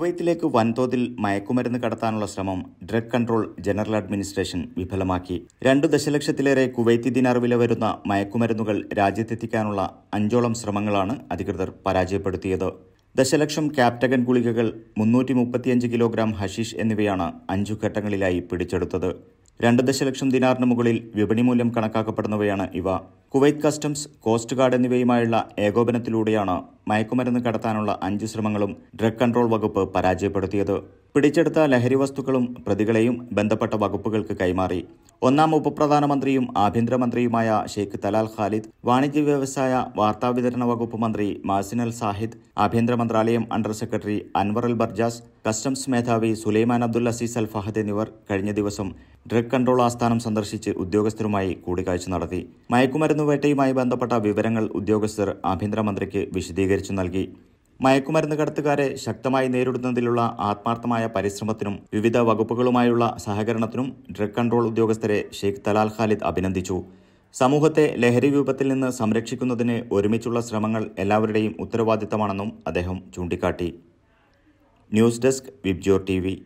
കുവൈത്തിലേക്ക് വൻതോതിൽ മയക്കുമരുന്ന് കടത്താനുള്ള ശ്രമം ഡ്രഗ് കൺട്രോൾ ജനറൽ അഡ്മിനിസ്ട്രേഷൻ വിഫലമാക്കി രണ്ടു ദശലക്ഷത്തിലേറെ കുവൈത്തി ദിനാർ വില വരുന്ന മയക്കുമരുന്നുകൾ രാജ്യത്തെത്തിക്കാനുള്ള അഞ്ചോളം ശ്രമങ്ങളാണ് അധികൃതർ പരാജയപ്പെടുത്തിയത് ദശലക്ഷം ക്യാപ്റ്റഗൻ ഗുളികകൾ മുന്നൂറ്റി മുപ്പത്തിയഞ്ച് കിലോഗ്രാം ഹഷീഷ് എന്നിവയാണ് അഞ്ചു ഘട്ടങ്ങളിലായി പിടിച്ചെടുത്തത് രണ്ട് ദശലക്ഷം ദിനാറിന് മുകളിൽ വിപണി മൂല്യം കണക്കാക്കപ്പെടുന്നവയാണ് ഇവ കുവൈറ്റ് കസ്റ്റംസ് കോസ്റ്റ് ഗാർഡ് എന്നിവയുമായുള്ള ഏകോപനത്തിലൂടെയാണ് മയക്കുമരുന്ന് കടത്താനുള്ള അഞ്ച് ശ്രമങ്ങളും ഡ്രഗ് കൺട്രോൾ വകുപ്പ് പരാജയപ്പെടുത്തിയത് പിടിച്ചെടുത്ത ലഹരി വസ്തുക്കളും പ്രതികളെയും ബന്ധപ്പെട്ട വകുപ്പുകൾക്ക് കൈമാറി ഒന്നാം ഉപപ്രധാനമന്ത്രിയും ആഭ്യന്തരമന്ത്രിയുമായ ഷെയ്ഖ് തലാൽ ഖാലിദ് വാണിജ്യ വ്യവസായ വാർത്താവിതരണ വകുപ്പ് മന്ത്രി മാസിൻ അൽ സാഹിദ് ആഭ്യന്തര മന്ത്രാലയം under secretary Anwar Al Barjas customs മേധാവി സുലൈമാൻ അബ്ദുൾ അസീസ് അൽ ഫഹദ് എന്നിവർ കഴിഞ്ഞ ദിവസം ഡ്രഗ് കൺട്രോൾ ആസ്ഥാനം സന്ദർശിച്ച് ഉദ്യോഗസ്ഥരുമായി കൂടിക്കാഴ്ച നടത്തി മയക്കുമരുന്ന് വേട്ടയുമായി ബന്ധപ്പെട്ട വിവരങ്ങൾ ഉദ്യോഗസ്ഥർ ആഭ്യന്തരമന്ത്രിക്ക് വിശദീകരിച്ചു നൽകി മയക്കുമരുന്ന് കടത്തുകാരെ ശക്തമായി നേരിടുന്നതിലുള്ള ആത്മാർത്ഥമായ പരിശ്രമത്തിനും വിവിധ വകുപ്പുകളുമായുള്ള സഹകരണത്തിനും ഡ്രഗ് കൺട്രോൾ ഉദ്യോഗസ്ഥരെ ഷെയ്ഖ് തലാൽ ഖാലിദ് അഭിനന്ദിച്ചു സമൂഹത്തെ ലഹരി രൂപത്തിൽ നിന്ന് സംരക്ഷിക്കുന്നതിന് ഒരുമിച്ചുള്ള ശ്രമങ്ങൾ എല്ലാവരുടെയും ഉത്തരവാദിത്തമാണെന്നും അദ്ദേഹം ചൂണ്ടിക്കാട്ടി ന്യൂസ് ഡെസ്ക് വിബ്ജോ ടി